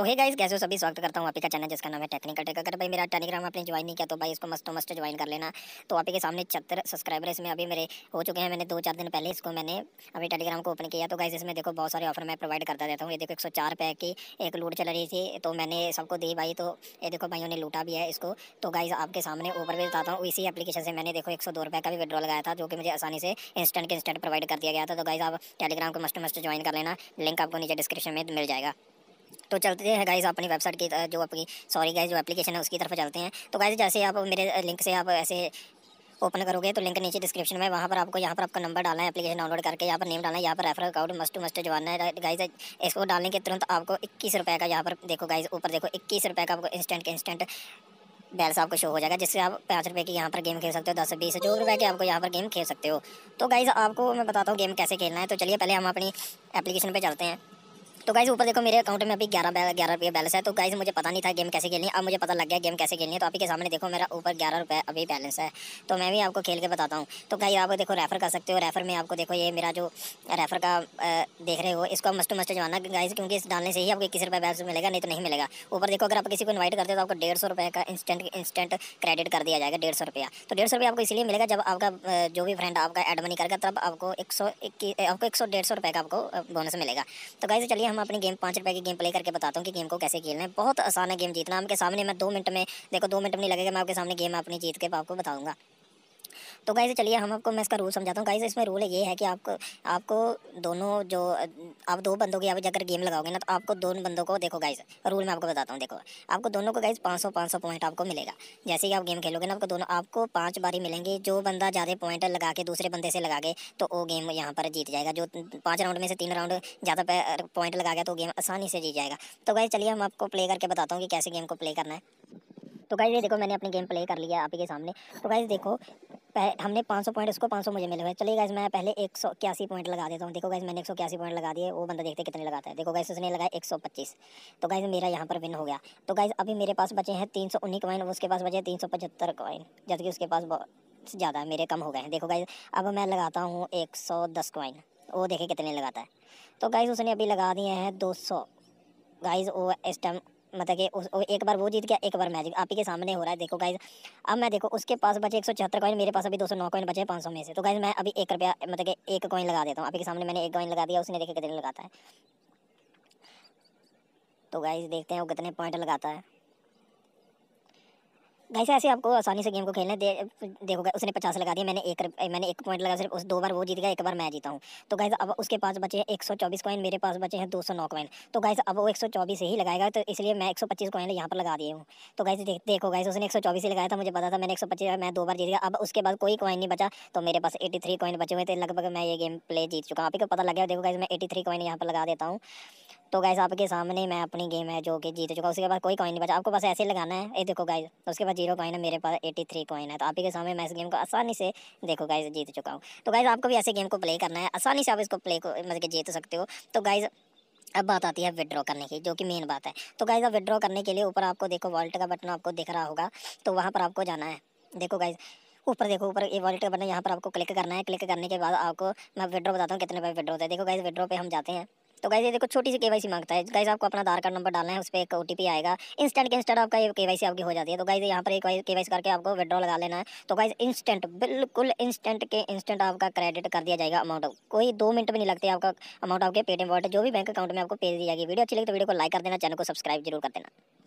तो hey guys कैसे हो सभी स्वागत करता हूँ आपका चैनल जिसका नाम है टेक्निकल टेक अगर भाई मेरा टेलीग्राम आपने ज्वाइन नहीं किया तो भाई इसको मस्त मस्त ज्वाइन कर लेना तो आपके सामने छत्तर सब्सक्राइबर इसमें अभी मेरे हो चुके हैं मैंने दो चार दिन पहले इसको मैंने अभी टेलीग्राम को ओपन किया तो गाइस इसमें देखो बहुत सारे ऑफर मैं प्रोवाइड करता देता हूँ ये देखो एक सौ की एक लूट चल रही थी तो मैंने सबको दी भाई तो ये देखो भाइयों ने लूटा भी है इसको तो गाइज आपके सामने ऊपर भी बताता हूँ इसी एप्लीकेशन से मैंने देखो एक सौ का भी विड्रॉल लगाया था जो कि मुझे आसानी से इंस्टेंट के इंस्टेंट प्रोवाइड कर दिया गया था तो गाइज आप टेलीग्राम को मस्ट मस्ट ज्वाइन कर लेना लिंक आपको नीचे डिस्क्रिप्शन में मिल जाएगा तो चलते हैं गाइज अपनी वेबसाइट की जो अपनी सॉरी गाइज जो एप्लीकेशन है उसकी तरफ चलते हैं तो गाइज जैसे आप मेरे लिंक से आप ऐसे ओपन करोगे तो लिंक नीचे डिस्क्रिप्शन में वहाँ पर आपको यहाँ पर आपका नंबर डालना है एप्लीकेशन डाउनलोड करके यहाँ पर नेम डालना है यहाँ पर refer account must to must जवाना है गाइज इसको डालने के तुरंत आपको इक्कीस रुपये का यहाँ पर देखो गाइज ऊपर देखो इक्कीस रुपये का आपको इंस्टेंट के इंस्टेंट बैलेंस आपको शो हो जाएगा जिससे आप पाँच रुपये की यहाँ पर गेम खेल सकते हो दस बीस जो रुपये की आपको यहाँ पर गेम खेल सकते हो तो गाइज़ आपको मैं बताता हूँ गेम कैसे खेलना है तो चलिए पहले हम अपनी एप्लीकेशन पर चलते हैं तो गाइज ऊपर देखो मेरे अकाउंट में अभी ग्यारह ग्यारह रुपये बैलेंस है तो गाइज मुझे पता नहीं था गेम कैसे खेलनी अब मुझे पता लग गया गेम कैसे खेलनी है तो आपके सामने देखो मेरा ऊपर ग्यारह रुपये अभी बैलेंस है तो मैं भी आपको खेल के बताता हूँ तो गाइज आप देखो रेफर कर सकते हो रेफर में आपको देखो ये मेरा जो रेफर का देख रहे हो इसको आप मस्ट मस्ट जाना गाइज क्योंकि इस डालने से ही आपको इक्कीस रुपये बैलेंस मिलेगा नहीं तो नहीं मिलेगा ऊपर देखो अगर आप किसी को इन्वाइट करते हो तो आपको डेढ़ सौ रुपये का इंस्टेंट इंस्टेंट क्रेडिट कर दिया जाएगा डेढ़ सौ रुपया तो डेढ़ सौ रुपये आपको इसलिए मिलेगा जब आपका जो भी फ्रेंड आपका एड मनी करेगा तब आपको एक सौ आपको एक सौ डेढ़ सौ रुपये का आपको बोनस मिलेगा तो गाइज चलिए हम मैं अपनी गेम पाँच रुपये की गेम प्ले करके बताता हूँ कि गेम को कैसे खेलना है बहुत आसान है गेम जीतना आपके सामने मैं दो मिनट में देखो दो मिनट नहीं लगेगा मैं आपके सामने गेम अपनी जीत के आपको बताऊँगा तो गाइज चलिए हम आपको मैं इसका रूल समझाता हूँ गाइज इसमें रूल ये है कि आपको आपको दोनों जो आप दो बंदों की आप अगर गेम लगाओगे ना तो आपको दोनों बंदों को देखो गाइज रूल मैं आपको बताता हूँ देखो आपको दोनों को गाइज पाँच सौ पाँच सौ पॉइंट आपको मिलेगा जैसे ही आप गेम खेलोगे ना आपको दोनों आपको पाँच बारी मिलेंगे जो बंदा ज़्यादा पॉइंट लगा के दूसरे बंदे से लगा के तो वो गेम यहाँ पर जीत जाएगा जो पाँच राउंड में से तीन राउंड ज़्यादा पॉइंट लगा गया तो गेम आसानी से जीत जाएगा तो गाइज चलिए हम आपको प्ले करके बताता हूँ कि कैसे गेम को प्ले करना है तो गाइज ये देखो मैंने अपनी गेम प्ले कर लिया आपके सामने तो गाइज देखो हमने 500 पॉइंट इसको 500 मुझे मिले हुए चलिए गाइज मैं पहले एक सौ इक्यासी पॉइंट लगा देता हूँ देखो गाइज मैंने एक सौ इक्यासी पॉइंट लगा दिए वो बंदा देखते कितने लगाता है देखो गाइस उसने लगाया एक सौ पच्चीस तो गाइज मेरा यहाँ पर विन हो गया तो गाइज अभी मेरे पास बचे हैं तीन सौ उन्नीस कॉइन उसके पास बचे हैं तीन सौ पचहत्तर कॉइन जबकि उसके पास बहुत ज़्यादा मेरे कम हो गए हैं देखो गाइज अब मैं लगाता हूँ एक सौ दस कॉइन वो देखे कितने लगाता है तो गाइज उसने अभी लगा दिए हैं दो सौ गाइज वो इस टाइम मतलब कि उस एक बार वो जीत गया एक बार मैं जीत आप ही के सामने हो रहा है देखो गाइज अब मैं देखो उसके पास बचे एक सौ छिहत्तर कॉइन मेरे पास अभी दो सौ नौ कॉइन बचे पाँच सौ में से तो गाइज मैं अभी एक रुपया मतलब कि एक कॉइन लगा देता हूँ आपके सामने मैंने एक कॉइन लगा दिया उसने देखे कितने लगाता है तो गाइज देखते हैं वो कितने पॉइंट लगाता है गाइस ऐसे आपको आसानी से गेम को खेलने दे देखोगे उसने पचास लगा दिया मैंने एक मैंने एक पॉइंट लगा सिर्फ उस दो बार वो जीत गया एक बार मैं जीता हूँ तो गाइस अब उसके पास बचे हैं एक सौ चौबीस कॉइन मेरे पास बचे हैं दो सौ नौ कॉइन तो गाइस अब वो एक सौ चौबीस ही लगाएगा तो इसलिए मैं एक सौ पच्चीस कॉइन यहाँ पर लगा दिए हूँ तो गाइस देख देखो गाइस उसने एक सौ चौबीस ही लगाया था मुझे पता था मैंने एक सौ पच्चीस मैं दो बार जीत गया अब उसके बाद कोई कॉइन नहीं बचा तो मेरे पास एटी थ्री कॉइन बचे हुए थे लगभग मैं ये गेम प्ले जीत चुका आप ही को पता लग गया देखो गाइस मैं एटी थ्री कॉइन यहाँ पर लगा देता हूँ तो गाइस आपके सामने मैं अपनी गेम है जो कि जीत चुका उसके बाद कोई कॉइन नहीं बचा आपको बस ऐसे लगाना है ये देखो गाइस उसके बाद जीरो कॉइन है मेरे पास एटी थ्री कॉइन है तो आप ही के सामने मैं इस गेम को आसानी से देखो गाइस जीत चुका हूँ तो गाइस आपको भी ऐसे गेम को प्ले करना है आसानी से आप इसको प्ले को मतलब कि जीत सकते हो तो गाइज़ अब बात आती है विड्रॉ करने की जो कि मेन बात है तो गाइज अब विड्रॉ करने के लिए ऊपर आपको देखो वॉल्ट का बटन आपको दिख रहा होगा तो वहाँ पर आपको जाना है देखो गाइज ऊपर देखो ऊपर ये वॉलेट का बटन यहाँ पर आपको क्लिक करना है क्लिक करने के बाद आपको मैं विड्रॉ बताता हूँ कितने पैसे विड्रॉ होता है देखो गाइज विड्रॉ पे हम जाते हैं तो गाइज ये देखो छोटी सी केवाईसी मांगता है गाइज आपको अपना आधार कार्ड नंबर डालना है उस पर एक ओटीपी आएगा इंस्टेंट के इंस्टेंट आपका ये केवाईसी आपकी हो जाती है तो गाइस यहाँ पर एक केवाईसी करके आपको विड्रॉ लगा लेना है तो गाइज इंस्टेंट बिल्कुल इंस्टेंट के इंस्टेंट आपका क्रेडिट कर दिया जाएगा अमाउंट कोई दो मिनट भी नहीं लगते आपका अमाउंट आपके पेटीएम वॉलेट जो भी बैंक अकाउंट में आपको पे दी जाएगी वीडियो अच्छी लगी तो वीडियो को लाइक कर देना चैनल को सब्सक्राइब जरूर कर देना